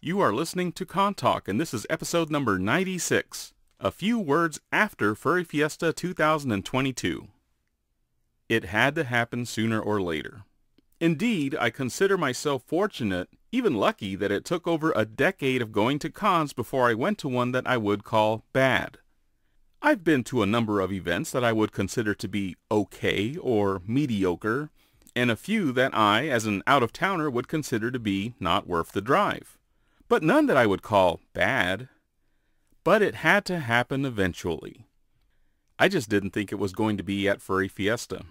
You are listening to Con Talk, and this is episode number 96, a few words after Furry Fiesta 2022. It had to happen sooner or later. Indeed, I consider myself fortunate, even lucky, that it took over a decade of going to cons before I went to one that I would call bad. I've been to a number of events that I would consider to be okay or mediocre, and a few that I, as an out-of-towner, would consider to be not worth the drive but none that I would call bad. But it had to happen eventually. I just didn't think it was going to be at Furry Fiesta.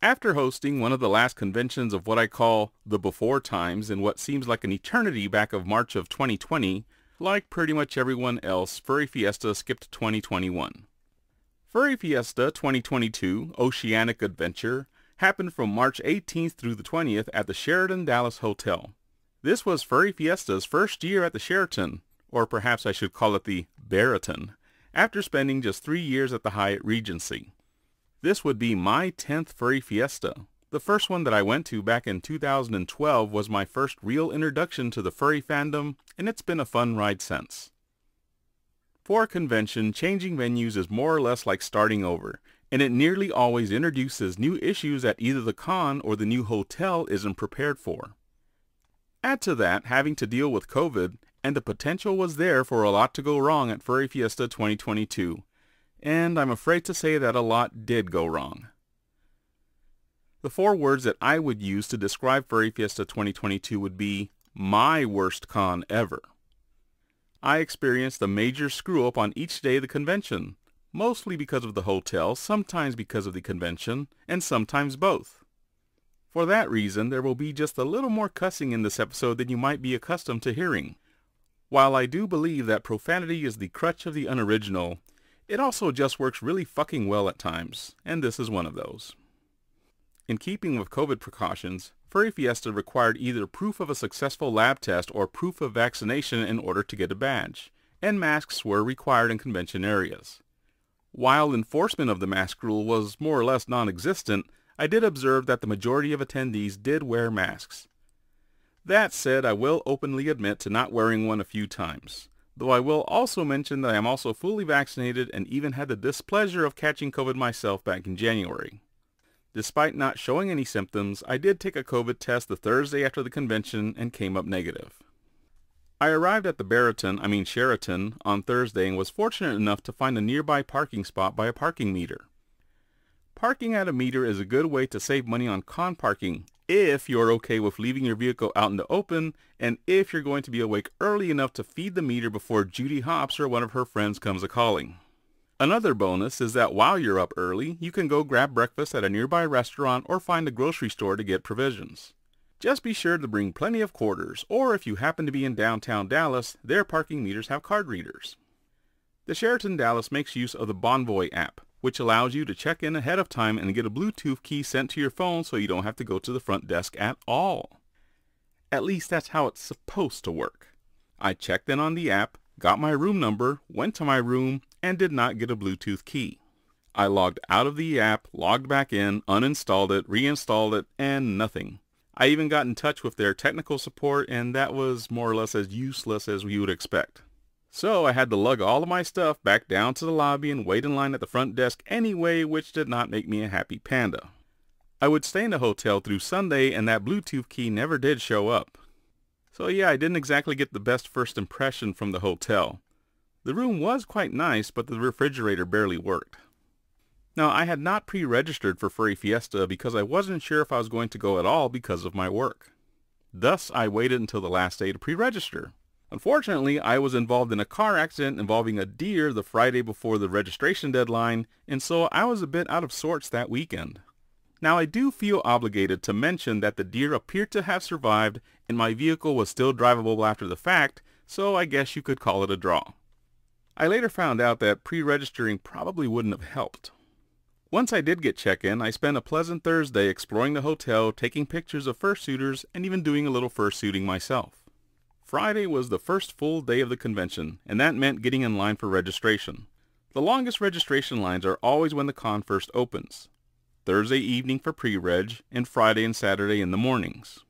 After hosting one of the last conventions of what I call the before times in what seems like an eternity back of March of 2020, like pretty much everyone else, Furry Fiesta skipped 2021. Furry Fiesta 2022 Oceanic Adventure happened from March 18th through the 20th at the Sheridan Dallas Hotel. This was Furry Fiesta's first year at the Sheraton, or perhaps I should call it the Baraton, after spending just three years at the Hyatt Regency. This would be my 10th Furry Fiesta. The first one that I went to back in 2012 was my first real introduction to the furry fandom, and it's been a fun ride since. For a convention, changing venues is more or less like starting over, and it nearly always introduces new issues that either the con or the new hotel isn't prepared for. Add to that having to deal with COVID, and the potential was there for a lot to go wrong at Furry Fiesta 2022. And I'm afraid to say that a lot did go wrong. The four words that I would use to describe Furry Fiesta 2022 would be my worst con ever. I experienced a major screw-up on each day of the convention, mostly because of the hotel, sometimes because of the convention, and sometimes both. For that reason, there will be just a little more cussing in this episode than you might be accustomed to hearing. While I do believe that profanity is the crutch of the unoriginal, it also just works really fucking well at times, and this is one of those. In keeping with COVID precautions, Furry Fiesta required either proof of a successful lab test or proof of vaccination in order to get a badge, and masks were required in convention areas. While enforcement of the mask rule was more or less non-existent, I did observe that the majority of attendees did wear masks. That said, I will openly admit to not wearing one a few times, though I will also mention that I am also fully vaccinated and even had the displeasure of catching COVID myself back in January. Despite not showing any symptoms, I did take a COVID test the Thursday after the convention and came up negative. I arrived at the Baraton, I mean Sheraton, on Thursday and was fortunate enough to find a nearby parking spot by a parking meter. Parking at a meter is a good way to save money on con parking if you're okay with leaving your vehicle out in the open and if you're going to be awake early enough to feed the meter before Judy Hopps or one of her friends comes a-calling. Another bonus is that while you're up early, you can go grab breakfast at a nearby restaurant or find a grocery store to get provisions. Just be sure to bring plenty of quarters, or if you happen to be in downtown Dallas, their parking meters have card readers. The Sheraton Dallas makes use of the Bonvoy app, which allows you to check in ahead of time and get a Bluetooth key sent to your phone so you don't have to go to the front desk at all. At least that's how it's supposed to work. I checked in on the app, got my room number, went to my room, and did not get a Bluetooth key. I logged out of the app, logged back in, uninstalled it, reinstalled it, and nothing. I even got in touch with their technical support and that was more or less as useless as we would expect. So I had to lug all of my stuff back down to the lobby and wait in line at the front desk anyway, which did not make me a happy panda. I would stay in the hotel through Sunday and that Bluetooth key never did show up. So yeah, I didn't exactly get the best first impression from the hotel. The room was quite nice, but the refrigerator barely worked. Now, I had not pre-registered for Furry Fiesta because I wasn't sure if I was going to go at all because of my work. Thus, I waited until the last day to pre-register. Unfortunately, I was involved in a car accident involving a deer the Friday before the registration deadline, and so I was a bit out of sorts that weekend. Now I do feel obligated to mention that the deer appeared to have survived and my vehicle was still drivable after the fact, so I guess you could call it a draw. I later found out that pre-registering probably wouldn't have helped. Once I did get check-in, I spent a pleasant Thursday exploring the hotel, taking pictures of fursuiters, and even doing a little fursuiting myself. Friday was the first full day of the convention, and that meant getting in line for registration. The longest registration lines are always when the con first opens. Thursday evening for pre-reg, and Friday and Saturday in the mornings.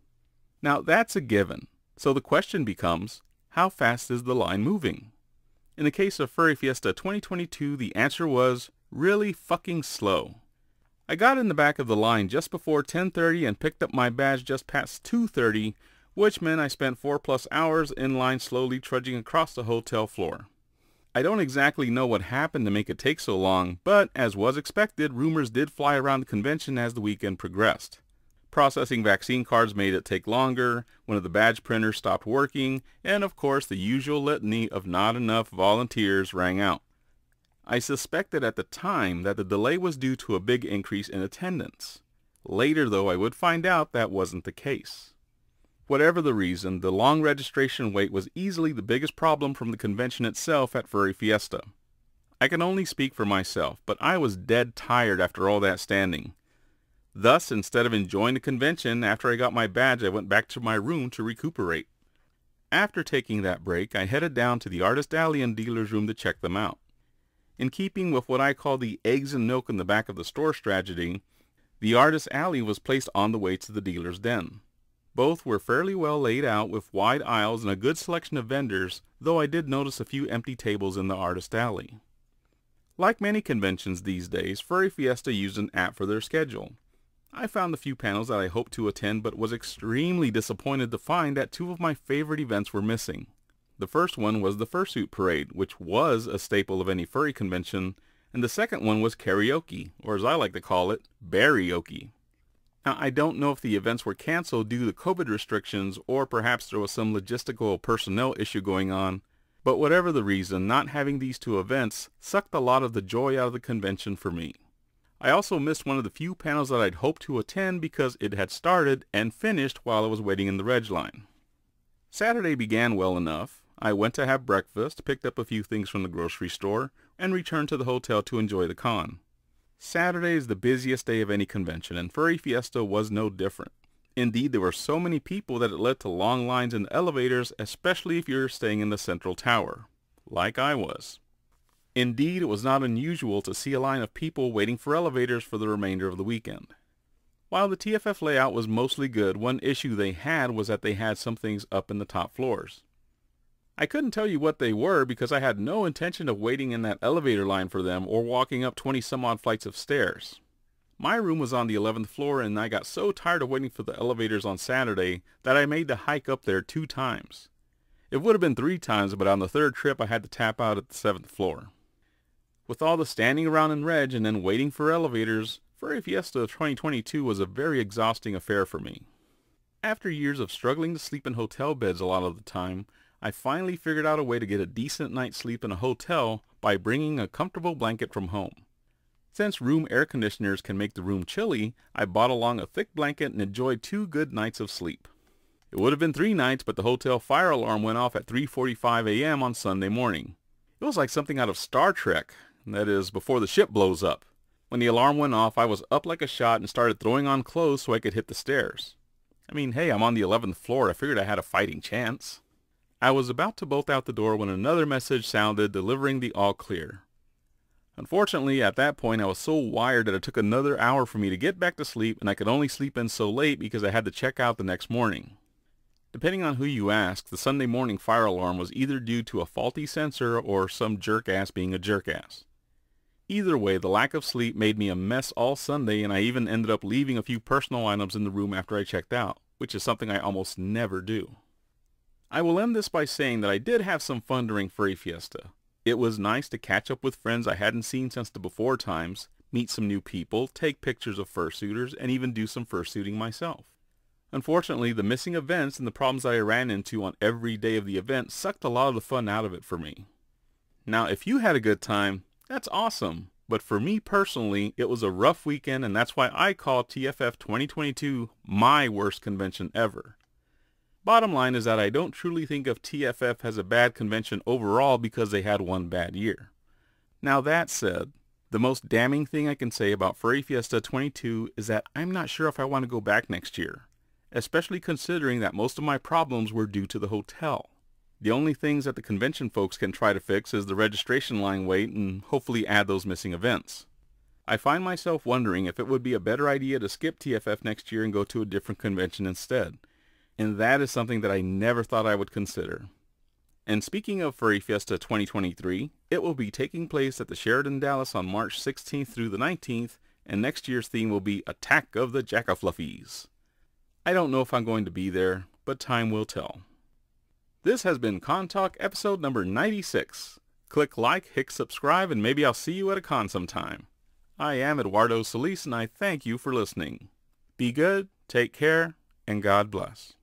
Now that's a given, so the question becomes, how fast is the line moving? In the case of Furry Fiesta 2022, the answer was really fucking slow. I got in the back of the line just before 10.30 and picked up my badge just past 2.30 which meant I spent four plus hours in line slowly trudging across the hotel floor. I don't exactly know what happened to make it take so long, but as was expected, rumors did fly around the convention as the weekend progressed. Processing vaccine cards made it take longer, one of the badge printers stopped working, and of course the usual litany of not enough volunteers rang out. I suspected at the time that the delay was due to a big increase in attendance. Later though I would find out that wasn't the case. Whatever the reason, the long registration wait was easily the biggest problem from the convention itself at Furry Fiesta. I can only speak for myself, but I was dead tired after all that standing. Thus, instead of enjoying the convention, after I got my badge I went back to my room to recuperate. After taking that break, I headed down to the Artist Alley and dealer's room to check them out. In keeping with what I call the eggs and milk in the back of the store strategy, the Artist Alley was placed on the way to the dealer's den. Both were fairly well laid out with wide aisles and a good selection of vendors, though I did notice a few empty tables in the artist alley. Like many conventions these days, Furry Fiesta used an app for their schedule. I found the few panels that I hoped to attend but was extremely disappointed to find that two of my favorite events were missing. The first one was the Fursuit Parade, which was a staple of any furry convention, and the second one was karaoke, or as I like to call it, barioke. Now, I don't know if the events were canceled due to COVID restrictions or perhaps there was some logistical personnel issue going on, but whatever the reason, not having these two events sucked a lot of the joy out of the convention for me. I also missed one of the few panels that I'd hoped to attend because it had started and finished while I was waiting in the reg line. Saturday began well enough. I went to have breakfast, picked up a few things from the grocery store, and returned to the hotel to enjoy the con. Saturday is the busiest day of any convention, and Furry Fiesta was no different. Indeed, there were so many people that it led to long lines in the elevators, especially if you were staying in the central tower, like I was. Indeed, it was not unusual to see a line of people waiting for elevators for the remainder of the weekend. While the TFF layout was mostly good, one issue they had was that they had some things up in the top floors. I couldn't tell you what they were because I had no intention of waiting in that elevator line for them or walking up 20 some odd flights of stairs. My room was on the 11th floor and I got so tired of waiting for the elevators on Saturday that I made the hike up there two times. It would have been three times but on the third trip I had to tap out at the 7th floor. With all the standing around in reg and then waiting for elevators, Furry Fiesta 2022 was a very exhausting affair for me. After years of struggling to sleep in hotel beds a lot of the time, I finally figured out a way to get a decent night's sleep in a hotel by bringing a comfortable blanket from home. Since room air conditioners can make the room chilly, I bought along a thick blanket and enjoyed two good nights of sleep. It would have been three nights, but the hotel fire alarm went off at 3.45 a.m. on Sunday morning. It was like something out of Star Trek, that is, before the ship blows up. When the alarm went off, I was up like a shot and started throwing on clothes so I could hit the stairs. I mean, hey, I'm on the 11th floor. I figured I had a fighting chance. I was about to bolt out the door when another message sounded delivering the all clear. Unfortunately, at that point I was so wired that it took another hour for me to get back to sleep and I could only sleep in so late because I had to check out the next morning. Depending on who you ask, the Sunday morning fire alarm was either due to a faulty sensor or some jerkass being a jerkass. Either way, the lack of sleep made me a mess all Sunday and I even ended up leaving a few personal items in the room after I checked out, which is something I almost never do. I will end this by saying that I did have some fun during Furry Fiesta. It was nice to catch up with friends I hadn't seen since the before times, meet some new people, take pictures of fursuiters, and even do some fursuiting myself. Unfortunately, the missing events and the problems I ran into on every day of the event sucked a lot of the fun out of it for me. Now, if you had a good time, that's awesome. But for me personally, it was a rough weekend and that's why I call TFF 2022 my worst convention ever. Bottom line is that I don't truly think of TFF as a bad convention overall because they had one bad year. Now that said, the most damning thing I can say about Furry Fiesta 22 is that I'm not sure if I want to go back next year, especially considering that most of my problems were due to the hotel. The only things that the convention folks can try to fix is the registration line wait and hopefully add those missing events. I find myself wondering if it would be a better idea to skip TFF next year and go to a different convention instead, and that is something that I never thought I would consider. And speaking of Furry Fiesta 2023, it will be taking place at the Sheridan Dallas on March 16th through the 19th, and next year's theme will be Attack of the Jackafluffies. I don't know if I'm going to be there, but time will tell. This has been Con Talk episode number 96. Click like, hit subscribe, and maybe I'll see you at a con sometime. I am Eduardo Solis, and I thank you for listening. Be good, take care, and God bless.